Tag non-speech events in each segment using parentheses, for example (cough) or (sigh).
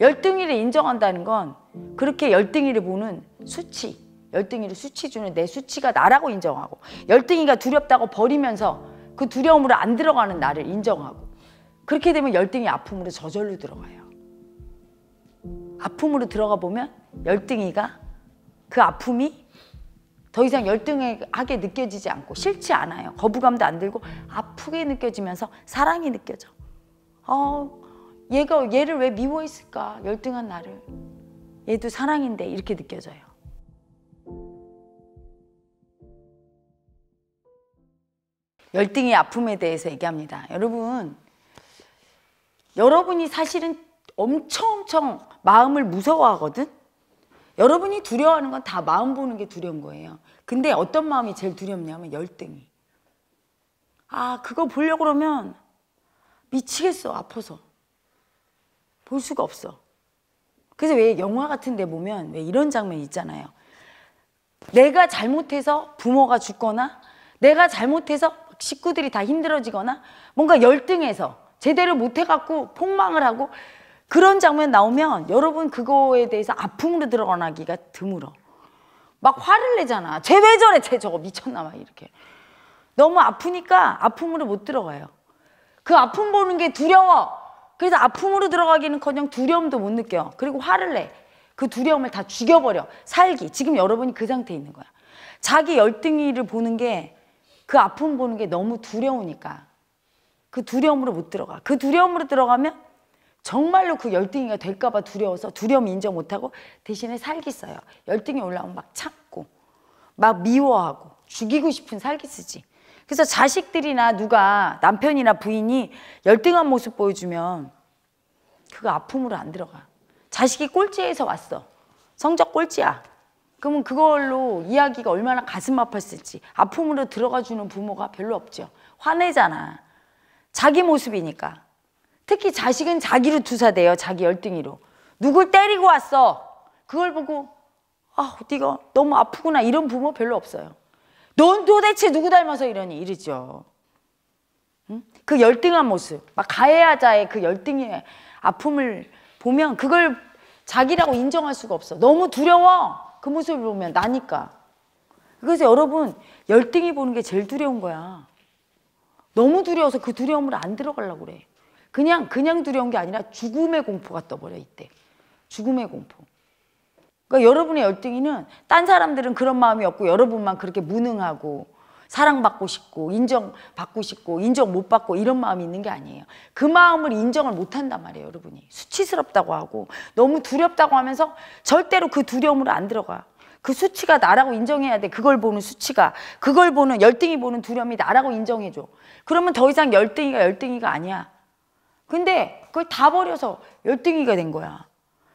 열등이를 인정한다는 건 그렇게 열등이를 보는 수치 열등이를 수치 주는 내 수치가 나라고 인정하고 열등이가 두렵다고 버리면서 그 두려움으로 안 들어가는 나를 인정하고 그렇게 되면 열등이 아픔으로 저절로 들어가요 아픔으로 들어가 보면 열등이가 그 아픔이 더 이상 열등하게 느껴지지 않고 싫지 않아요 거부감도 안 들고 아프게 느껴지면서 사랑이 느껴져 어, 얘가 얘를 왜 미워했을까? 열등한 나를. 얘도 사랑인데 이렇게 느껴져요. 열등의 아픔에 대해서 얘기합니다. 여러분, 여러분이 사실은 엄청 엄청 마음을 무서워하거든? 여러분이 두려워하는 건 다 마음 보는 게 두려운 거예요. 근데 어떤 마음이 제일 두렵냐면 열등이. 아, 그거 보려고 그러면 미치겠어, 아파서. 볼 수가 없어. 그래서 왜 영화 같은 데 보면 왜 이런 장면 있잖아요. 내가 잘못해서 부모가 죽거나 내가 잘못해서 식구들이 다 힘들어지거나 뭔가 열등해서 제대로 못해갖고 폭망을 하고 그런 장면 나오면 여러분 그거에 대해서 아픔으로 드러나기가 드물어. 막 화를 내잖아. 쟤왜 저래? 쟤 저거 미쳤나 봐. 이렇게. 너무 아프니까 아픔으로 못 들어가요. 그 아픔 보는 게 두려워. 그래서 아픔으로 들어가기는커녕 두려움도 못 느껴. 그리고 화를 내. 그 두려움을 다 죽여버려. 살기. 지금 여러분이 그 상태에 있는 거야. 자기 열등이를 보는 게 그 아픔 보는 게 너무 두려우니까 그 두려움으로 못 들어가. 그 두려움으로 들어가면 정말로 그 열등이가 될까 봐 두려워서 두려움 인정 못하고 대신에 살기 써요. 열등이 올라오면 막 참고 막 미워하고 죽이고 싶은 살기 쓰지. 그래서 자식들이나 누가 남편이나 부인이 열등한 모습 보여주면 그거 아픔으로 안 들어가. 자식이 꼴찌에서 왔어. 성적 꼴찌야. 그러면 그걸로 이야기가 얼마나 가슴 아팠을지 아픔으로 들어가주는 부모가 별로 없죠. 화내잖아. 자기 모습이니까. 특히 자식은 자기로 투사돼요. 자기 열등이로. 누굴 때리고 왔어. 그걸 보고 아, 네가 너무 아프구나 이런 부모 별로 없어요. 넌 도대체 누구 닮아서 이러니? 이러죠. 응? 그 열등한 모습, 막 가해하자의 그 열등의 아픔을 보면 그걸 자기라고 인정할 수가 없어. 너무 두려워. 그 모습을 보면 나니까. 그래서 여러분 열등히 보는 게 제일 두려운 거야. 너무 두려워서 그 두려움을 안 들어가려고 그래. 그냥 그냥 두려운 게 아니라 죽음의 공포가 떠버려 이때. 죽음의 공포. 그러니까 여러분의 열등이는 딴 사람들은 그런 마음이 없고 여러분만 그렇게 무능하고 사랑받고 싶고 인정받고 싶고 인정 못 받고 이런 마음이 있는 게 아니에요. 그 마음을 인정을 못 한단 말이에요, 여러분이. 수치스럽다고 하고 너무 두렵다고 하면서 절대로 그 두려움으로 안 들어가. 그 수치가 나라고 인정해야 돼. 그걸 보는 수치가. 그걸 보는 열등이 보는 두려움이 나라고 인정해 줘. 그러면 더 이상 열등이가 열등이가 아니야. 근데 그걸 다 버려서 열등이가 된 거야.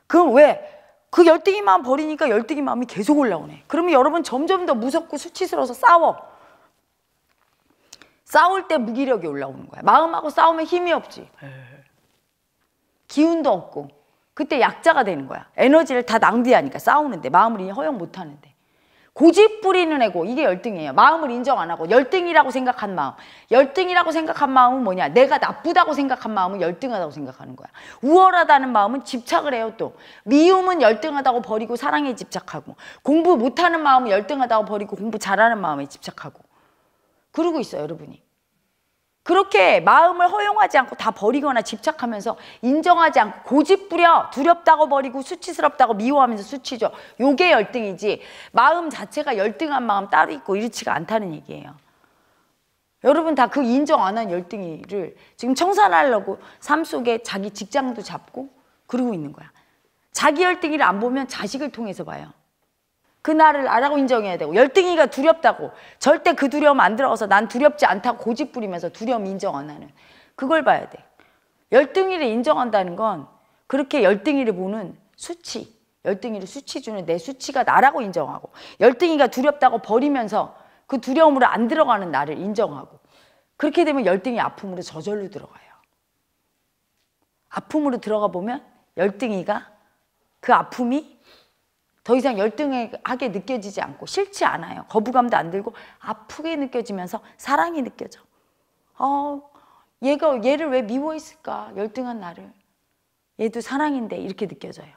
그럼 왜? 그 열등이 마음 버리니까 열등이 마음이 계속 올라오네. 그러면 여러분 점점 더 무섭고 수치스러워서 싸워. 싸울 때 무기력이 올라오는 거야. 마음하고 싸우면 힘이 없지. 네. 기운도 없고. 그때 약자가 되는 거야. 에너지를 다 낭비하니까 싸우는데 마음을 허용 못하는데. 고집 부리는 애고 이게 열등이에요. 마음을 인정 안 하고 열등이라고 생각한 마음. 열등이라고 생각한 마음은 뭐냐? 내가 나쁘다고 생각한 마음은 열등하다고 생각하는 거야. 우월하다는 마음은 집착을 해요 또. 미움은 열등하다고 버리고 사랑에 집착하고 공부 못하는 마음은 열등하다고 버리고 공부 잘하는 마음에 집착하고 그러고 있어요 여러분이. 그렇게 마음을 허용하지 않고 다 버리거나 집착하면서 인정하지 않고 고집부려 두렵다고 버리고 수치스럽다고 미워하면서 수치죠. 요게 열등이지 마음 자체가 열등한 마음 따로 있고 이렇지가 않다는 얘기예요. 여러분 다 그 인정 안 한 열등이를 지금 청산하려고 삶 속에 자기 직장도 잡고 그러고 있는 거야. 자기 열등이를 안 보면 자식을 통해서 봐요. 그 나를 아라고 인정해야 되고 열등이가 두렵다고 절대 그 두려움 안 들어가서 난 두렵지 않다고 고집 부리면서 두려움 인정 안 하는 그걸 봐야 돼 열등이를 인정한다는 건 그렇게 열등이를 보는 수치 열등이를 수치 주는 내 수치가 나라고 인정하고 열등이가 두렵다고 버리면서 그 두려움으로 안 들어가는 나를 인정하고 그렇게 되면 열등이 아픔으로 저절로 들어가요 아픔으로 들어가 보면 열등이가 그 아픔이 더 이상 열등하게 느껴지지 않고 싫지 않아요. 거부감도 안 들고 아프게 느껴지면서 사랑이 느껴져. 어, 얘가 얘를 왜 미워했을까? 열등한 나를. 얘도 사랑인데 이렇게 느껴져요.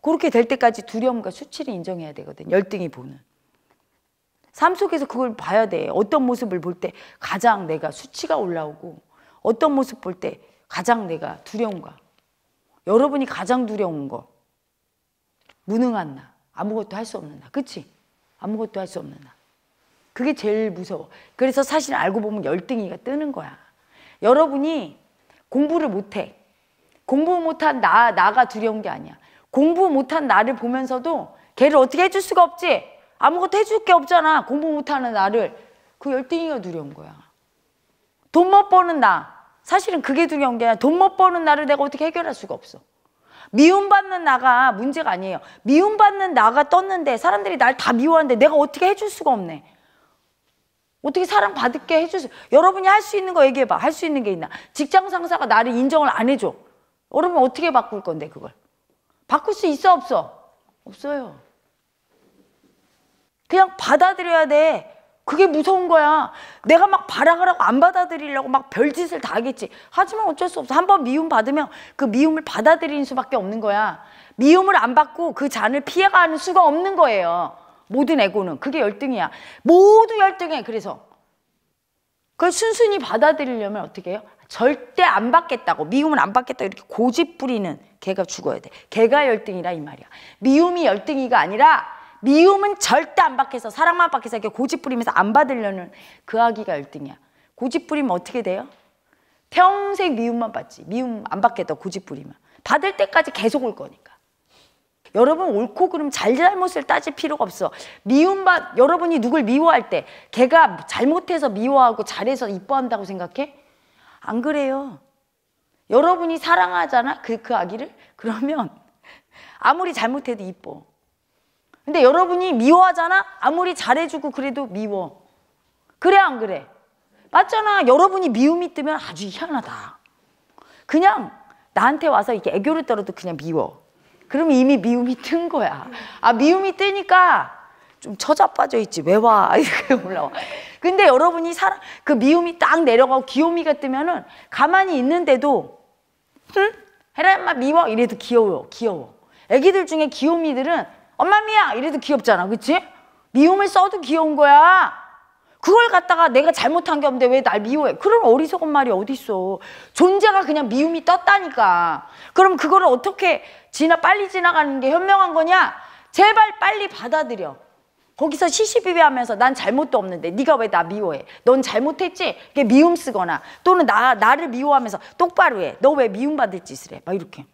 그렇게 될 때까지 두려움과 수치를 인정해야 되거든. 열등이 보는. 삶 속에서 그걸 봐야 돼. 어떤 모습을 볼 때 가장 내가 수치가 올라오고 어떤 모습 볼 때 가장 내가 두려운가. 여러분이 가장 두려운 거. 무능한 나, 아무것도 할 수 없는 나, 그치? 아무것도 할 수 없는 나. 그게 제일 무서워. 그래서 사실 알고 보면 열등이가 뜨는 거야. 여러분이 공부를 못해. 공부 못한 나, 나가 두려운 게 아니야. 공부 못한 나를 보면서도 걔를 어떻게 해줄 수가 없지? 아무것도 해줄 게 없잖아. 공부 못하는 나를. 그 열등이가 두려운 거야. 돈 못 버는 나. 사실은 그게 두려운 게 아니라 돈 못 버는 나를 내가 어떻게 해결할 수가 없어. 미움받는 나가 문제가 아니에요. 미움받는 나가 떴는데 사람들이 날 다 미워하는데 내가 어떻게 해줄 수가 없네. 어떻게 사랑받게 해줄 수 여러분이 할 수 있는 거 얘기해봐. 할 수 있는 게 있나. 직장 상사가 나를 인정을 안 해줘. 여러분 어떻게 바꿀 건데 그걸. 바꿀 수 있어 없어? 없어요. 그냥 받아들여야 돼. 그게 무서운 거야. 내가 막 바라가라고 안 받아들이려고 막 별짓을 다 하겠지. 하지만 어쩔 수 없어. 한 번 미움 받으면 그 미움을 받아들이는 수밖에 없는 거야. 미움을 안 받고 그 잔을 피해가는 수가 없는 거예요. 모든 에고는. 그게 열등이야. 모두 열등해. 그래서. 그걸 순순히 받아들이려면 어떻게 해요? 절대 안 받겠다고 미움을안 받겠다 이렇게 고집 부리는 걔가 죽어야 돼. 걔가 열등이라 이 말이야. 미움이 열등이가 아니라 미움은 절대 안 받겠어. 사랑만 받겠어. 이렇게 고집 부리면서 안 받으려는 그 아기가 1등이야. 고집 부리면 어떻게 돼요? 평생 미움만 받지. 미움 안 받겠다. 고집 부리면. 받을 때까지 계속 올 거니까. 여러분 옳고 그름 잘잘못을 따질 필요가 없어. 미움받 여러분이 누굴 미워할 때 걔가 잘못해서 미워하고 잘해서 이뻐한다고 생각해? 안 그래요. 여러분이 사랑하잖아. 그그 그 아기를. 그러면 아무리 잘못해도 이뻐. 근데 여러분이 미워하잖아? 아무리 잘해주고 그래도 미워. 그래, 안 그래? 맞잖아. 여러분이 미움이 뜨면 아주 희한하다. 그냥 나한테 와서 이렇게 애교를 떨어도 그냥 미워. 그럼 이미 미움이 뜬 거야. 아, 미움이 뜨니까 좀 처자빠져 있지. 왜 와? (laughs) 이렇게 올라와. 근데 여러분이 사람, 그 미움이 딱 내려가고 귀요미가 뜨면은 가만히 있는데도, 응? 헤라, 엄마 미워? 이래도 귀여워. 귀여워. 애기들 중에 귀요미들은 엄마 미야 이래도 귀엽잖아 그치? 미움을 써도 귀여운 거야 그걸 갖다가 내가 잘못한 게 없는데 왜 날 미워해 그런 어리석은 말이 어딨어 존재가 그냥 미움이 떴다니까 그럼 그거를 어떻게 지나 빨리 지나가는 게 현명한 거냐 제발 빨리 받아들여 거기서 시시비비하면서 난 잘못도 없는데 네가 왜 나 미워해? 넌 잘못했지? 그게 미움 쓰거나 또는 나 나를 미워하면서 똑바로 해. 너 왜 미움 받을 짓을 해? 막 이렇게.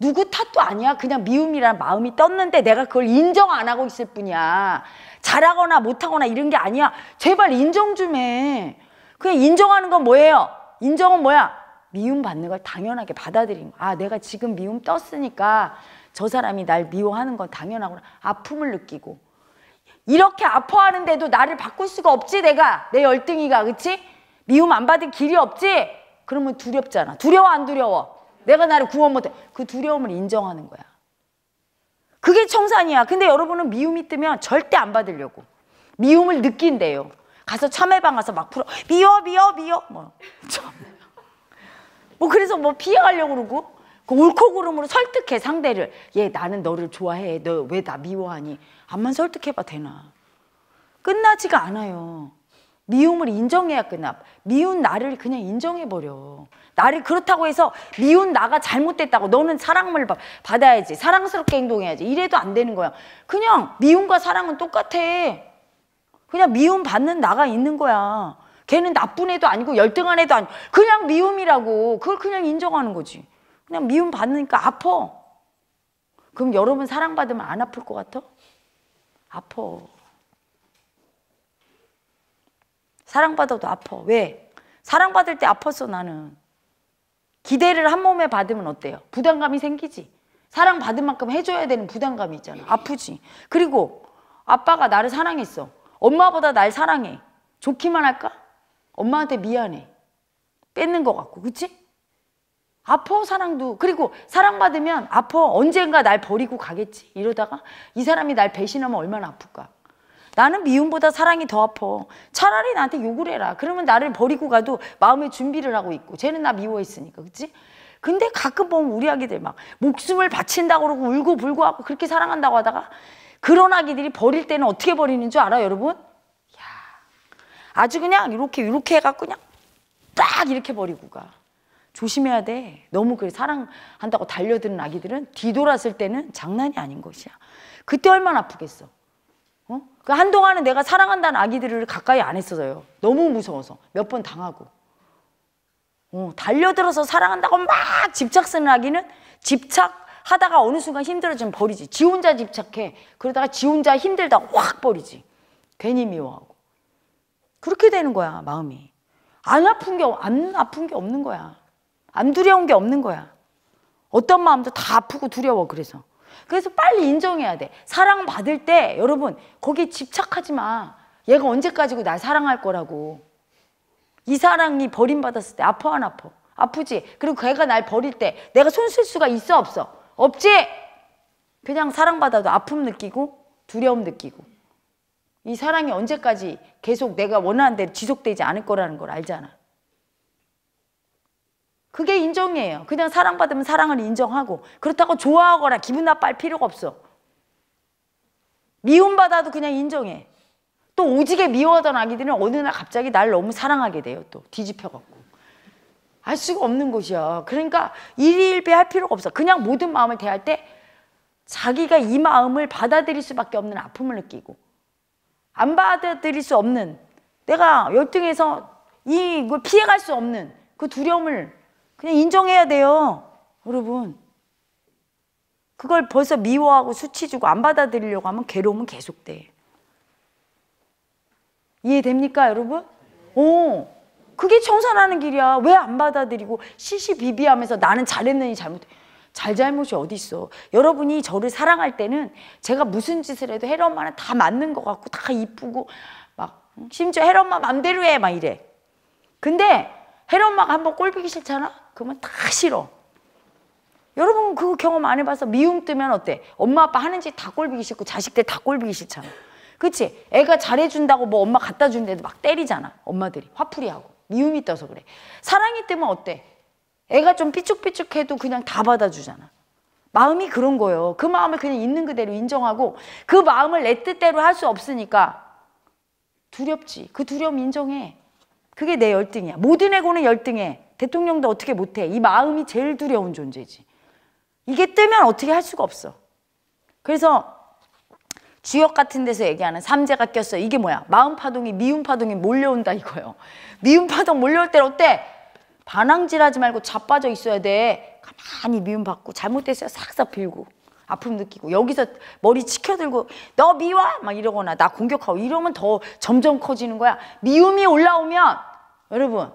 누구 탓도 아니야. 그냥 미움이란 마음이 떴는데 내가 그걸 인정 안 하고 있을 뿐이야. 잘하거나 못하거나 이런 게 아니야. 제발 인정 좀 해. 그냥 인정하는 건 뭐예요? 인정은 뭐야? 미움 받는 걸 당연하게 받아들인 거. 아, 내가 지금 미움 떴으니까 저 사람이 날 미워하는 건 당연하구나. 아픔을 느끼고. 이렇게 아파하는데도 나를 바꿀 수가 없지, 내가. 내 열등이가. 그치? 미움 안 받을 길이 없지? 그러면 두렵잖아. 두려워, 안 두려워? 내가 나를 구원 못해. 그 두려움을 인정하는 거야. 그게 청산이야. 근데 여러분은 미움이 뜨면 절대 안 받으려고. 미움을 느낀대요. 가서 참외방 가서 막 풀어. 미워, 미워, 미워. 뭐. 뭐 그래서 뭐 피해가려고 그러고. 그 옳고 그름으로 설득해 상대를. 얘 나는 너를 좋아해. 너 왜 나 미워하니? 암만 설득해봐 되나. 끝나지가 않아요. 미움을 인정해야 끝나. 미운 나를 그냥 인정해버려. 나를 그렇다고 해서 미운 나가 잘못됐다고 너는 사랑을 받아야지. 사랑스럽게 행동해야지. 이래도 안 되는 거야. 그냥 미움과 사랑은 똑같아. 그냥 미움 받는 나가 있는 거야. 걔는 나쁜 애도 아니고 열등한 애도 아니고 그냥 미움이라고 그걸 그냥 인정하는 거지. 그냥 미움 받으니까 아퍼 그럼 여러분 사랑받으면 안 아플 것 같아? 아퍼 사랑받아도 아파. 왜? 사랑받을 때 아팠어 나는. 기대를 한 몸에 받으면 어때요? 부담감이 생기지. 사랑받은 만큼 해줘야 되는 부담감이 있잖아. 아프지. 그리고 아빠가 나를 사랑했어. 엄마보다 날 사랑해. 좋기만 할까? 엄마한테 미안해. 뺏는 것 같고. 그치? 아퍼 사랑도 그리고 사랑받으면 아퍼 언젠가 날 버리고 가겠지 이러다가 이 사람이 날 배신하면 얼마나 아플까 나는 미움보다 사랑이 더 아파. 차라리 나한테 욕을 해라. 그러면 나를 버리고 가도 마음의 준비를 하고 있고 쟤는 나 미워했으니까 그치? 근데 가끔 보면 우리 아기들 막 목숨을 바친다고 그러고 울고 불고 하고 그렇게 사랑한다고 하다가 그런 아기들이 버릴 때는 어떻게 버리는 줄알아 여러분? 야, 아주 그냥 이렇게 이렇게 해갖고 그냥 딱 이렇게 버리고 가. 조심해야 돼. 너무 그래 사랑한다고 달려드는 아기들은 뒤돌았을 때는 장난이 아닌 것이야. 그때 얼마나 아프겠어. 그 한동안은 내가 사랑한다는 아기들을 가까이 안 했어요. 너무 무서워서 몇 번 당하고. 어, 달려들어서 사랑한다고 막 집착 쓰는 아기는 집착하다가 어느 순간 힘들어지면 버리지. 지 혼자 집착해. 그러다가 지 혼자 힘들다 고확 버리지. 괜히 미워하고. 그렇게 되는 거야, 마음이. 안 아픈 게, 안 아픈 게 없는 거야. 안 두려운 게 없는 거야. 어떤 마음도 다 아프고 두려워, 그래서. 그래서 빨리 인정해야 돼. 사랑받을 때 여러분 거기 집착하지 마. 얘가 언제까지고 날 사랑할 거라고. 이 사랑이 버림받았을 때 아파 안 아파? 아프지? 그리고 걔가 날 버릴 때 내가 손 쓸 수가 있어 없어? 없지? 그냥 사랑받아도 아픔 느끼고 두려움 느끼고 이 사랑이 언제까지 계속 내가 원하는 대로 지속되지 않을 거라는 걸 알잖아. 그게 인정이에요. 그냥 사랑받으면 사랑을 인정하고 그렇다고 좋아하거나 기분 나빠할 필요가 없어. 미움받아도 그냥 인정해. 또 오지게 미워하던 아기들은 어느 날 갑자기 날 너무 사랑하게 돼요. 또 뒤집혀갖고. 알 수가 없는 것이야. 그러니까 일일비할 필요가 없어. 그냥 모든 마음을 대할 때 자기가 이 마음을 받아들일 수밖에 없는 아픔을 느끼고 안 받아들일 수 없는 내가 열등해서 이걸 피해갈 수 없는 그 두려움을 그냥 인정해야 돼요. 여러분. 그걸 벌써 미워하고 수치주고 안 받아들이려고 하면 괴로움은 계속돼. 이해됩니까, 여러분? 오, 그게 청산하는 길이야. 왜 안 받아들이고 시시비비하면서 나는 잘했느니 잘못 잘잘못이 어디 어 여러분이 저를 사랑할 때는 제가 무슨 짓을 해도 헤라 엄마는 다 맞는 것 같고 다 이쁘고 막 심지어 헤라 엄마 맘대로 해 막 이래. 근데 헤라 엄마가 한번 꼴 보기 싫잖아. 그러면 다 싫어. 여러분 그 경험 안 해봐서 미움 뜨면 어때? 엄마 아빠 하는 짓 다 꼴보기 싫고 자식들 다 꼴보기 싫잖아. 그치? 애가 잘해준다고 뭐 엄마 갖다 준데도 막 때리잖아. 엄마들이 화풀이하고 미움이 떠서 그래. 사랑이 뜨면 어때? 애가 좀 삐죽삐죽해도 그냥 다 받아주잖아. 마음이 그런 거예요. 그 마음을 그냥 있는 그대로 인정하고 그 마음을 내 뜻대로 할 수 없으니까 두렵지. 그 두려움 인정해. 그게 내 열등이야. 모든 애고는 열등해. 대통령도 어떻게 못해. 이 마음이 제일 두려운 존재지. 이게 뜨면 어떻게 할 수가 없어. 그래서 주역 같은 데서 얘기하는 삼재가 꼈어. 이게 뭐야? 마음 파동이 미운 파동이 몰려온다 이거예요. 미운 파동 몰려올 때 어때? 반항질하지 말고 자빠져 있어야 돼. 가만히 미움 받고 잘못됐어요. 싹싹 빌고 아픔 느끼고 여기서 머리 치켜들고 너 미워 막 이러거나 나 공격하고 이러면 더 점점 커지는 거야. 미움이 올라오면 여러분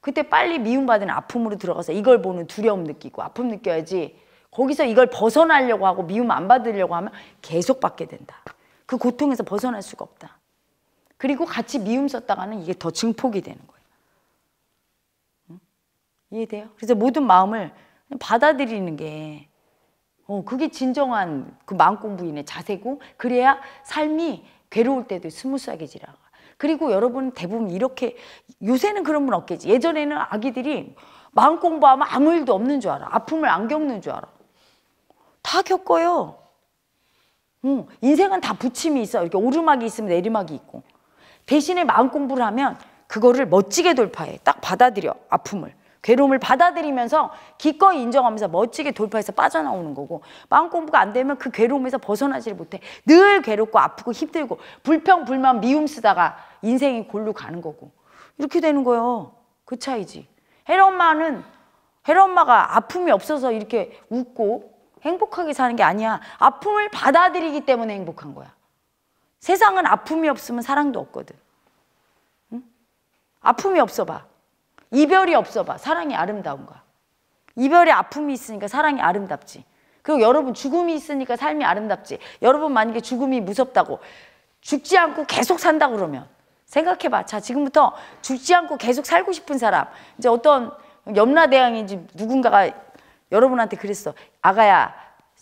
그때 빨리 미움받은 아픔으로 들어가서 이걸 보는 두려움 느끼고 아픔 느껴야지 거기서 이걸 벗어나려고 하고 미움 안 받으려고 하면 계속 받게 된다. 그 고통에서 벗어날 수가 없다. 그리고 같이 미움 썼다가는 이게 더 증폭이 되는 거예요. 응? 이해돼요? 그래서 모든 마음을 받아들이는 게 어, 그게 진정한 그 마음 공부인의 자세고 그래야 삶이 괴로울 때도 스무스하게 지나가. 그리고 여러분 대부분 이렇게 요새는 그런 분 없겠지. 예전에는 아기들이 마음 공부하면 아무 일도 없는 줄 알아. 아픔을 안 겪는 줄 알아. 다 겪어요. 응. 인생은 다 부침이 있어. 이렇게 오르막이 있으면 내리막이 있고. 대신에 마음 공부를 하면 그거를 멋지게 돌파해. 딱 받아들여. 아픔을. 괴로움을 받아들이면서 기꺼이 인정하면서 멋지게 돌파해서 빠져나오는 거고 마음 공부가 안 되면 그 괴로움에서 벗어나지를 못해 늘 괴롭고 아프고 힘들고 불평 불만 미움 쓰다가 인생이 골로 가는 거고 이렇게 되는 거예요 그 차이지 헤라 엄마는 헤라 엄마가 아픔이 없어서 이렇게 웃고 행복하게 사는 게 아니야 아픔을 받아들이기 때문에 행복한 거야 세상은 아픔이 없으면 사랑도 없거든 응? 아픔이 없어 봐 이별이 없어 봐. 사랑이 아름다운 거야. 이별의 아픔이 있으니까 사랑이 아름답지. 그리고 여러분 죽음이 있으니까 삶이 아름답지. 여러분 만약에 죽음이 무섭다고 죽지 않고 계속 산다 그러면 생각해 봐. 자, 지금부터 죽지 않고 계속 살고 싶은 사람. 이제 어떤 염라대왕인지 누군가가 여러분한테 그랬어. 아가야,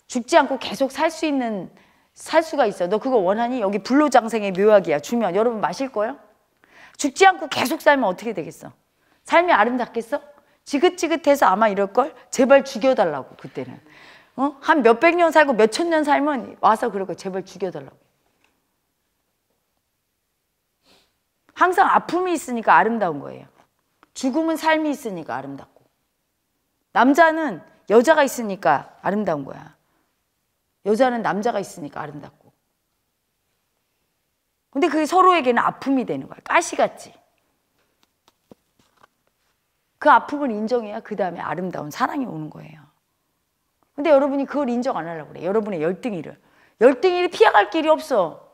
죽지 않고 계속 살 수 있는 살 수가 있어. 너 그거 원하니? 여기 불로장생의 묘약이야. 주면 여러분 마실 거예요? 죽지 않고 계속 살면 어떻게 되겠어? 삶이 아름답겠어? 지긋지긋해서 아마 이럴걸? 제발 죽여달라고 그때는 어? 한 몇백 년 살고 몇천 년 살면 와서 그러고 제발 죽여달라고 항상 아픔이 있으니까 아름다운 거예요 죽음은 삶이 있으니까 아름답고 남자는 여자가 있으니까 아름다운 거야 여자는 남자가 있으니까 아름답고 근데 그게 서로에게는 아픔이 되는 거야 가시같이 그 아픔을 인정해야 그 다음에 아름다운 사랑이 오는 거예요. 근데 여러분이 그걸 인정 안 하려고 그래. 여러분의 열등이를. 열등이를 피해갈 길이 없어.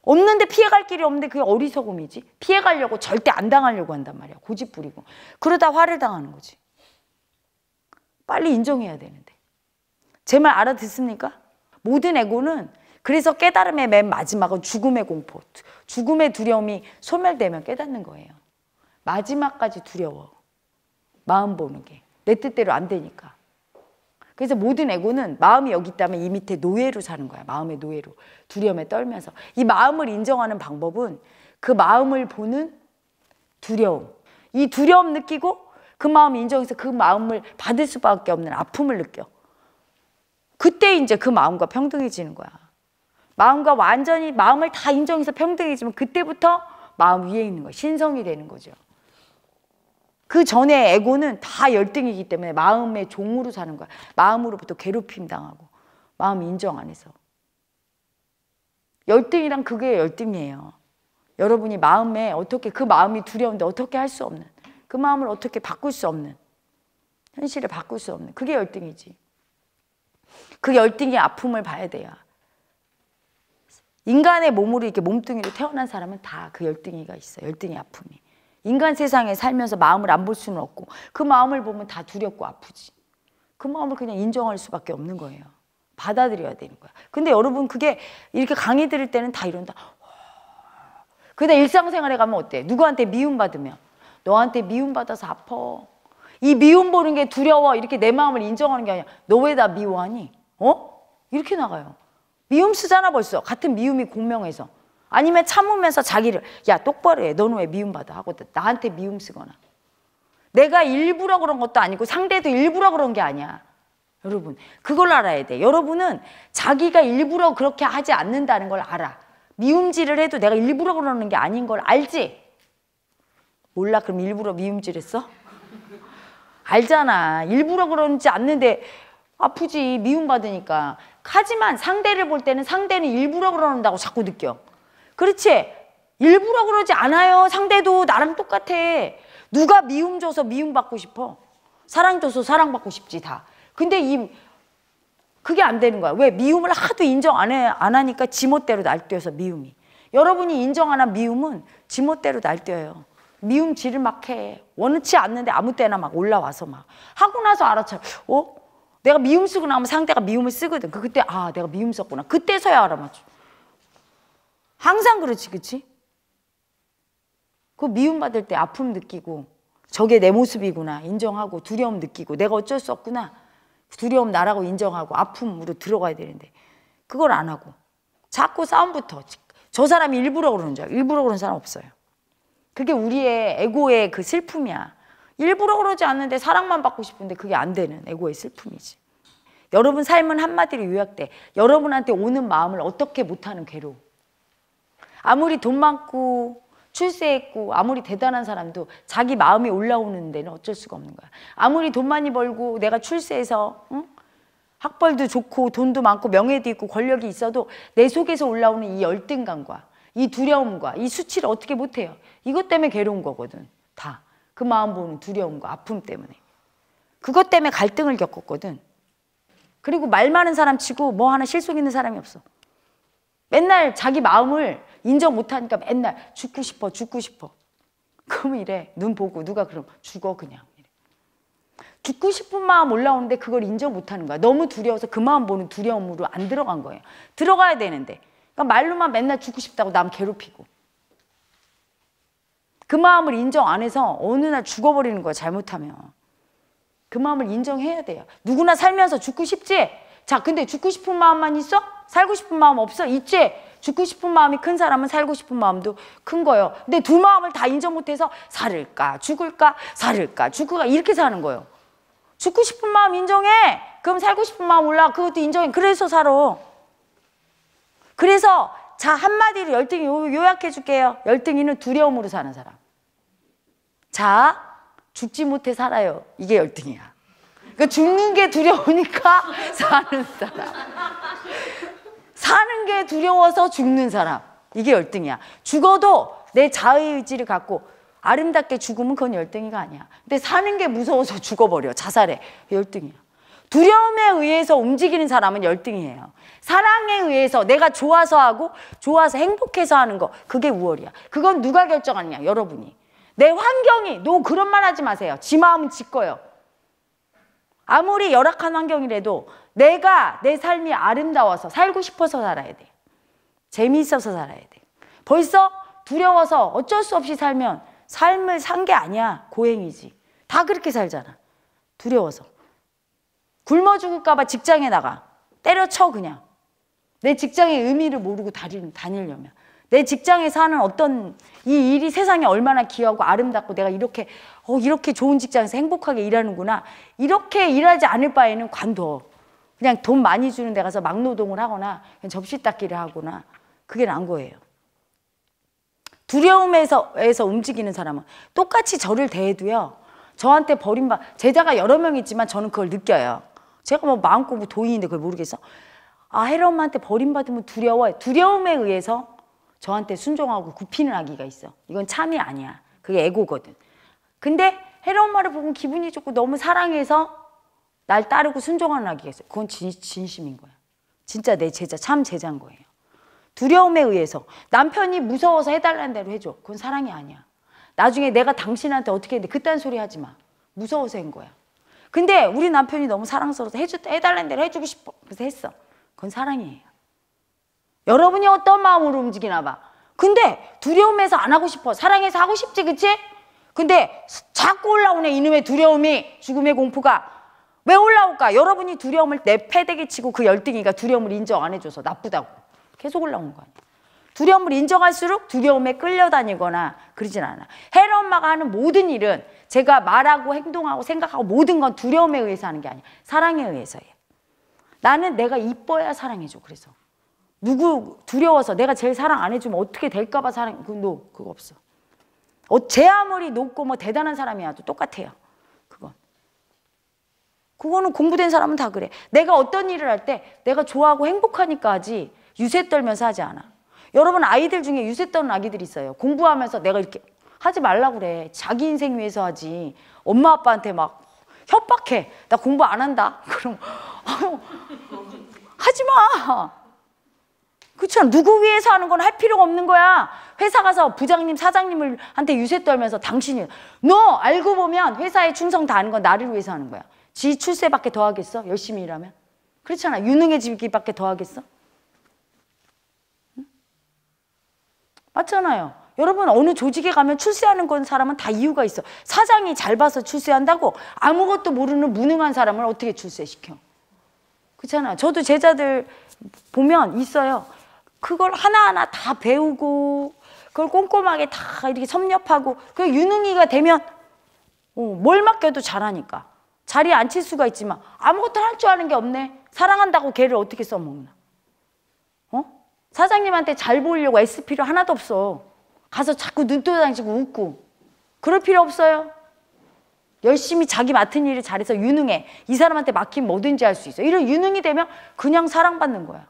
없는데 피해갈 길이 없는데 그게 어리석음이지. 피해가려고 절대 안 당하려고 한단 말이야. 고집 부리고. 그러다 화를 당하는 거지. 빨리 인정해야 되는데. 제 말 알아듣습니까? 모든 에고는 그래서 깨달음의 맨 마지막은 죽음의 공포, 죽음의 두려움이 소멸되면 깨닫는 거예요. 마지막까지 두려워. 마음 보는 게. 내 뜻대로 안 되니까. 그래서 모든 에고는 마음이 여기 있다면 이 밑에 노예로 사는 거야. 마음의 노예로. 두려움에 떨면서. 이 마음을 인정하는 방법은 그 마음을 보는 두려움. 이 두려움 느끼고 그 마음 인정해서 그 마음을 받을 수밖에 없는 아픔을 느껴. 그때 이제 그 마음과 평등해지는 거야. 마음과 완전히 마음을 다 인정해서 평등해지면 그때부터 마음 위에 있는 거야. 신성이 되는 거죠. 그 전에 에고는 다 열등이기 때문에 마음의 종으로 사는 거야. 마음으로부터 괴롭힘 당하고 마음 인정 안 해서. 열등이란 그게 열등이에요. 여러분이 마음에 어떻게 그 마음이 두려운데 어떻게 할 수 없는 그 마음을 어떻게 바꿀 수 없는 현실을 바꿀 수 없는 그게 열등이지. 그 열등이 아픔을 봐야 돼요. 인간의 몸으로 이렇게 몸뚱이로 태어난 사람은 다 그 열등이가 있어. 열등이 아픔이. 인간 세상에 살면서 마음을 안 볼 수는 없고 그 마음을 보면 다 두렵고 아프지. 그 마음을 그냥 인정할 수밖에 없는 거예요. 받아들여야 되는 거야. 근데 여러분 그게 이렇게 강의 들을 때는 다 이런다. 근데 일상생활에 가면 어때? 누구한테 미움받으면 너한테 미움받아서 아파. 이 미움 보는 게 두려워. 이렇게 내 마음을 인정하는 게 아니야. 너왜나 미워하니? 어? 이렇게 나가요. 미움 쓰잖아 벌써. 같은 미움이 공명해서. 아니면 참으면서 자기를 야 똑바로 해. 너는 왜 미움받아? 하고 나한테 미움 쓰거나. 내가 일부러 그런 것도 아니고 상대도 일부러 그런 게 아니야. 여러분 그걸 알아야 돼. 여러분은 자기가 일부러 그렇게 하지 않는다는 걸 알아. 미움질을 해도 내가 일부러 그러는 게 아닌 걸 알지? 몰라 그럼 일부러 미움질했어? 알잖아. 일부러 그러지 않는데 아프지 미움받으니까. 하지만 상대를 볼 때는 상대는 일부러 그런다고 자꾸 느껴. 그렇지? 일부러 그러지 않아요. 상대도 나랑 똑같아. 누가 미움 줘서 미움 받고 싶어. 사랑 줘서 사랑 받고 싶지 다. 근데 이 그게 안 되는 거야. 왜? 미움을 하도 인정 안, 해, 안 하니까 지멋대로 날뛰어서 미움이. 여러분이 인정 안 한 미움은 지멋대로 날뛰어요. 미움질을 막 해. 원치 않는데 아무 때나 막 올라와서 막. 하고 나서 알아차. 어? 내가 미움 쓰고 나면 상대가 미움을 쓰거든. 그 그때, 아, 내가 미움 썼구나. 그때서야 알아맞죠. 항상 그렇지, 그치? 그 미움받을 때 아픔 느끼고, 저게 내 모습이구나 인정하고, 두려움 느끼고, 내가 어쩔 수 없구나. 두려움 나라고 인정하고, 아픔으로 들어가야 되는데, 그걸 안 하고. 자꾸 싸움부터. 저 사람이 일부러 그러는 줄 알고, 일부러 그런 사람 없어요. 그게 우리의 에고의 그 슬픔이야. 일부러 그러지 않는데 사랑만 받고 싶은데 그게 안 되는 에고의 슬픔이지. 여러분 삶은 한마디로 요약돼. 여러분한테 오는 마음을 어떻게 못하는 괴로움. 아무리 돈 많고 출세했고 아무리 대단한 사람도 자기 마음이 올라오는 데는 어쩔 수가 없는 거야. 아무리 돈 많이 벌고 내가 출세해서 응? 학벌도 좋고 돈도 많고 명예도 있고 권력이 있어도 내 속에서 올라오는 이 열등감과 이 두려움과 이 수치를 어떻게 못해요. 이것 때문에 괴로운 거거든. 다. 그 마음 보는 두려움과 아픔 때문에. 그것 때문에 갈등을 겪었거든. 그리고 말 많은 사람 치고 뭐 하나 실속 있는 사람이 없어. 맨날 자기 마음을 인정 못하니까 맨날 죽고 싶어 죽고 싶어 그러면 이래 눈 보고 누가 그럼 죽어 그냥 이래. 죽고 싶은 마음 올라오는데 그걸 인정 못하는 거야 너무 두려워서 그 마음 보는 두려움으로 안 들어간 거예요 들어가야 되는데 그러니까 말로만 맨날 죽고 싶다고 남 괴롭히고 그 마음을 인정 안 해서 어느 날 죽어버리는 거야 잘못하면 그 마음을 인정해야 돼요 누구나 살면서 죽고 싶지? 자 근데 죽고 싶은 마음만 있어? 살고 싶은 마음 없어? 있지? 죽고 싶은 마음이 큰 사람은 살고 싶은 마음도 큰 거예요. 근데 두 마음을 다 인정 못해서 살을까, 죽을까, 살을까, 죽을까 이렇게 사는 거예요. 죽고 싶은 마음 인정해. 그럼 살고 싶은 마음 올라. 그것도 인정해. 그래서 살아. 그래서 자 한마디로 열등이 요약해 줄게요. 열등이는 두려움으로 사는 사람. 자 죽지 못해 살아요. 이게 열등이야. 그러니까 죽는 게 두려우니까 (laughs) 사는 사람. 사는 게 두려워서 죽는 사람 이게 열등이야 죽어도 내 자의 의지를 갖고 아름답게 죽으면 그건 열등이가 아니야 근데 사는 게 무서워서 (laughs) 죽어버려 자살해 열등이야 두려움에 의해서 움직이는 사람은 열등이에요 사랑에 의해서 내가 좋아서 하고 좋아서 행복해서 하는 거 그게 우월이야 그건 누가 결정하느냐 여러분이 내 환경이 노 그런 말 하지 마세요 지 마음은 지 거예요 아무리 열악한 환경이라도 내가 내 삶이 아름다워서 살고 싶어서 살아야 돼. 재미있어서 살아야 돼. 벌써 두려워서 어쩔 수 없이 살면 삶을 산 게 아니야. 고행이지. 다 그렇게 살잖아. 두려워서. 굶어 죽을까 봐 직장에 나가. 때려쳐 그냥. 내 직장의 의미를 모르고 다니려면. 내 직장에 사는 어떤 이 일이 세상에 얼마나 귀하고 아름답고 내가 이렇게 어 이렇게 좋은 직장에서 행복하게 일하는구나. 이렇게 일하지 않을 바에는 관둬. 그냥 돈 많이 주는 데 가서 막노동을 하거나 접시 닦기를 하거나 그게 난 거예요. 두려움에서 에서 움직이는 사람은 똑같이 저를 대해도요. 저한테 버림받 제자가 여러 명 있지만 저는 그걸 느껴요. 제가 뭐 마음껏 뭐 도인인데 그걸 모르겠어. 아 헤롯한테 버림받으면 두려워. 두려움에 의해서 저한테 순종하고 굽히는 아기가 있어. 이건 참이 아니야. 그게 에고거든. 근데 헤 엄마를 보면 기분이 좋고 너무 사랑해서 날 따르고 순종하라기 겠어서 그건 진, 진심인 거야. 진짜 내 제자 참 제자인 거예요. 두려움에 의해서 남편이 무서워서 해달라는 대로 해줘. 그건 사랑이 아니야. 나중에 내가 당신한테 어떻게 했는데 그딴 소리 하지 마. 무서워서 한 거야. 근데 우리 남편이 너무 사랑스러워서 해주, 해달라는 대로 해주고 싶어. 그래서 했어. 그건 사랑이에요. 여러분이 어떤 마음으로 움직이나 봐. 근데 두려움에서 안 하고 싶어. 사랑해서 하고 싶지, 그치? 근데 자꾸 올라오네, 이놈의 두려움이. 죽음의 공포가. 왜 올라올까? 여러분이 두려움을 내 패대기 치고 그 열등이가 두려움을 인정 안 해줘서 나쁘다고 계속 올라온 거 아니야. 두려움을 인정할수록 두려움에 끌려다니거나 그러진 않아. 헤라 엄마가 하는 모든 일은 제가 말하고 행동하고 생각하고 모든 건 두려움에 의해서 하는 게 아니야. 사랑에 의해서 해. 나는 내가 이뻐야 사랑해줘. 그래서 누구 두려워서 내가 제일 사랑 안 해주면 어떻게 될까봐 사랑 그노 n 그거 없어. 어, 제 아무리 높고 뭐 대단한 사람이어도 똑같아요. 그거는 공부된 사람은 다 그래. 내가 어떤 일을 할 때 내가 좋아하고 행복하니까 하지 유세 떨면서 하지 않아. 여러분 아이들 중에 유세 떠는 아기들 있어요. 공부하면서 내가 이렇게 하지 말라 그래. 자기 인생 위해서 하지. 엄마 아빠한테 막 협박해. 나 공부 안 한다. (laughs) 그럼 아유, 하지 마. 그렇죠. 누구 위해서 하는 건 할 필요가 없는 거야. 회사 가서 부장님, 사장님을 한테 유세 떨면서 당신이 너 알고 보면 회사에 충성 다하는 건 나를 위해서 하는 거야. 지 출세밖에 더 하겠어? 열심히 일하면? 그렇잖아. 유능해지기밖에 더 하겠어? 응? 맞잖아요. 여러분 어느 조직에 가면 출세하는 건 사람은 다 이유가 있어. 사장이 잘 봐서 출세한다고 아무것도 모르는 무능한 사람을 어떻게 출세시켜? 그렇잖아. 저도 제자들 보면 있어요. 그걸 하나하나 다 배우고 그걸 꼼꼼하게 다 이렇게 섭렵하고 그 유능이가 되면 어, 뭘 맡겨도 잘하니까. 자리에 앉힐 수가 있지만 아무것도 할 줄 아는 게 없네. 사랑한다고 걔를 어떻게 써먹나. 어? 사장님한테 잘 보이려고 애쓸 필요 하나도 없어. 가서 자꾸 눈떠다니고 웃고. 그럴 필요 없어요. 열심히 자기 맡은 일을 잘해서 유능해. 이 사람한테 맡긴 뭐든지 할 수 있어. 이런 유능이 되면 그냥 사랑받는 거야.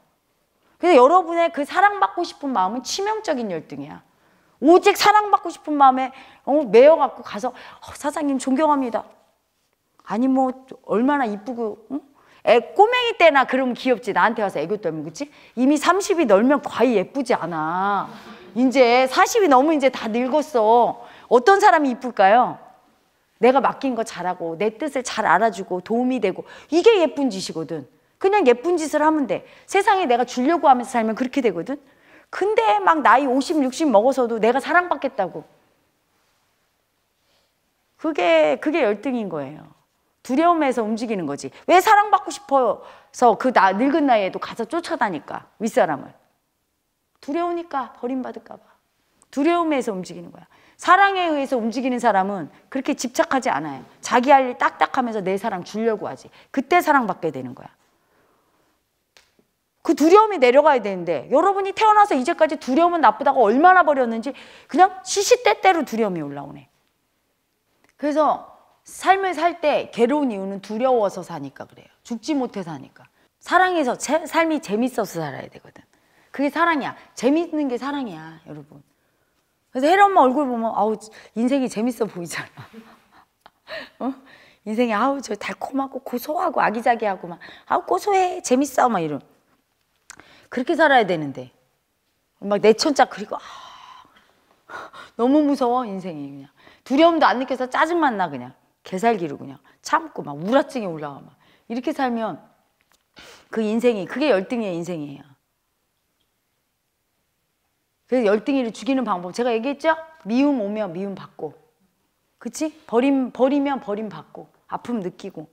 근데 여러분의 그 사랑받고 싶은 마음은 치명적인 열등이야. 오직 사랑받고 싶은 마음에 어, 매여갖고 가서 어, 사장님 존경합니다. 아니 뭐 얼마나 이쁘고 응? 애 꼬맹이 때나 그러면 귀엽지 나한테 와서 애교 떨면 그치? 이미 30이 넓면 과히 예쁘지 않아 이제 40이 넘으면 이제 다 늙었어 어떤 사람이 이쁠까요? 내가 맡긴 거 잘하고 내 뜻을 잘 알아주고 도움이 되고 이게 예쁜 짓이거든 그냥 예쁜 짓을 하면 돼 세상에 내가 주려고 하면서 살면 그렇게 되거든 근데 막 나이 50, 60 먹어서도 내가 사랑받겠다고 그게 그게 열등인 거예요 두려움에서 움직이는 거지. 왜 사랑받고 싶어서 그 나, 늙은 나이에도 가서 쫓아다니까, 윗사람을. 두려우니까 버림받을까봐. 두려움에서 움직이는 거야. 사랑에 의해서 움직이는 사람은 그렇게 집착하지 않아요. 자기 할 일 딱딱 하면서 내 사랑 주려고 하지. 그때 사랑받게 되는 거야. 그 두려움이 내려가야 되는데 여러분이 태어나서 이제까지 두려움은 나쁘다고 얼마나 버렸는지 그냥 시시때때로 두려움이 올라오네. 그래서 삶을 살 때 괴로운 이유는 두려워서 사니까 그래요. 죽지 못해 사니까. 사랑해서 제, 삶이 재밌어서 살아야 되거든. 그게 사랑이야. 재밌는 게 사랑이야, 여러분. 그래서 혜리 엄마 얼굴 보면 아우 인생이 재밌어 보이잖아. (laughs) 어? 인생이 아우 저 달콤하고 고소하고 아기자기하고 막 아우 고소해 재밌어 막 이런 그렇게 살아야 되는데 막 내천자 그리고 아, (laughs) 너무 무서워 인생이 그냥 두려움도 안 느껴서 짜증만 나 그냥 개살기로 그냥 참고 막우울증이 올라가 막 이렇게 살면 그 인생이 그게 열등의 인생이에요. 그래서 열등이를 죽이는 방법 제가 얘기했죠? 미움 오면 미움 받고 그치? 버림, 버리면 버림 받고 아픔 느끼고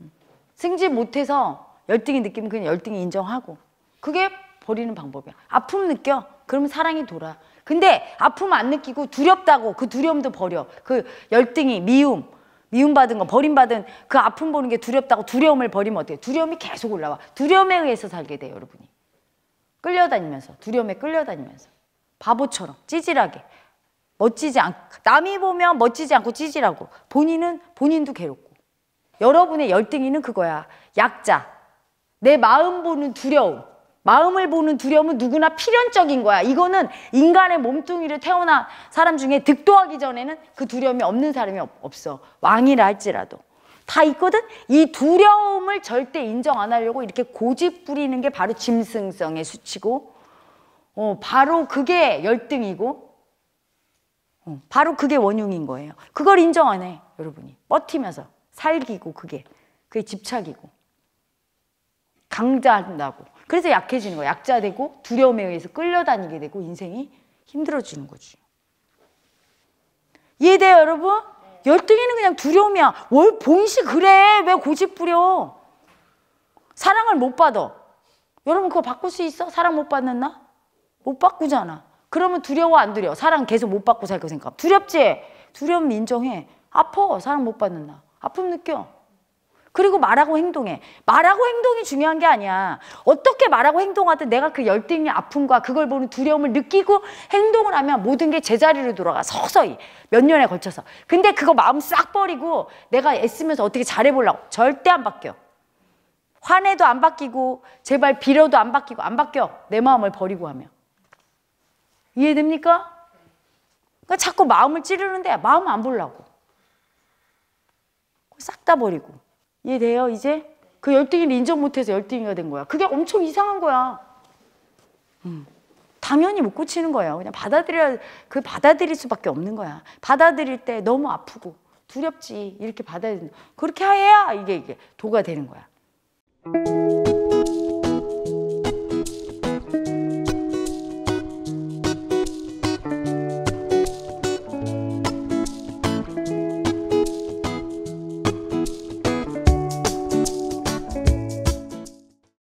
음. 승진 못해서 열등이 느끼면 그냥 열등이 인정하고 그게 버리는 방법이야 아픔 느껴 그러면 사랑이 돌아 근데 아픔 안 느끼고 두렵다고 그 두려움도 버려. 그 열등이 미움, 미움받은 거 버림받은 그 아픔 보는 게 두렵다고 두려움을 버리면 어때요? 두려움이 계속 올라와. 두려움에 의해서 살게 돼요, 여러분이. 끌려다니면서 두려움에 끌려다니면서 바보처럼 찌질하게 멋지지 않 남이 보면 멋지지 않고 찌질하고 본인은 본인도 괴롭고 여러분의 열등이는 그거야. 약자. 내 마음 보는 두려움. 마음을 보는 두려움은 누구나 필연적인 거야. 이거는 인간의 몸뚱이를 태어난 사람 중에 득도하기 전에는 그 두려움이 없는 사람이 없어. 왕이라 할지라도. 다 있거든? 이 두려움을 절대 인정 안 하려고 이렇게 고집 부리는 게 바로 짐승성의 수치고, 어, 바로 그게 열등이고, 어, 바로 그게 원흉인 거예요. 그걸 인정 안 해, 여러분이. 버티면서. 살기고, 그게. 그게 집착이고. 강자한다고. 그래서 약해지는 거야. 약자 되고 두려움에 의해서 끌려다니게 되고 인생이 힘들어지는 거지. 이해돼요, 여러분? 열등이는 그냥 두려움이야. 월 봉시 그래. 왜 고집 부려? 사랑을 못 받아. 여러분 그거 바꿀 수 있어? 사랑 못 받는 나? 못 바꾸잖아. 그러면 두려워 안 두려워? 사랑 계속 못 받고 살 거 생각. 두렵지? 두려움 인정해. 아퍼 사랑 못 받는 나. 아픔 느껴. 그리고 말하고 행동해. 말하고 행동이 중요한 게 아니야. 어떻게 말하고 행동하든 내가 그 열등의 아픔과 그걸 보는 두려움을 느끼고 행동을 하면 모든 게 제자리로 돌아가. 서서히. 몇 년에 걸쳐서. 근데 그거 마음 싹 버리고 내가 애쓰면서 어떻게 잘해보려고. 절대 안 바뀌어. 화내도 안 바뀌고 제발 빌어도 안 바뀌고 안 바뀌어. 내 마음을 버리고 하면. 이해됩니까? 그러니까 자꾸 마음을 찌르는데 마음 안 보려고. 싹 다 버리고. 이해돼요 이제? 그 열등이를 인정 못해서 열등이가 된 거야. 그게 엄청 이상한 거야. 음. 당연히 못 고치는 거야. 그냥 받아들여야, 그 받아들일 수밖에 없는 거야. 받아들일 때 너무 아프고 두렵지. 이렇게 받아야 된다. 그렇게 해야 이게, 이게 도가 되는 거야.